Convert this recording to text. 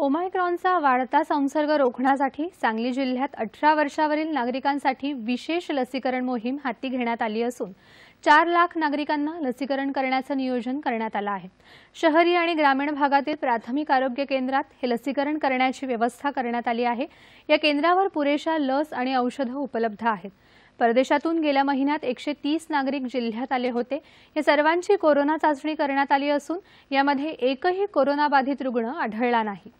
ओमायक्रॉनचा वाढता संसर्ग रोखण्यासाठी सांगली जिल्ह्यात अठरा वर्षावरील नागरिकांसाठी विशेष लसीकरण मोहीम हाती घेण्यात आली असून चार लाख नागरिकांना लसीकरण करण्याचं नियोजन करण्यात आलं आहे शहरी आणि ग्रामीण भागातील प्राथमिक आरोग्य केंद्रात हे लसीकरण करण्याची व्यवस्था करण्यात आली आहे या केंद्रावर पुरेशा लस आणि औषधं उपलब्ध आहेत परदेशातून गेल्या महिन्यात एकशे तीस नागरिक जिल्ह्यात आले होते या सर्वांची कोरोना चाचणी करण्यात आली असून यामध्ये एकही कोरोनाबाधित रुग्ण आढळला नाही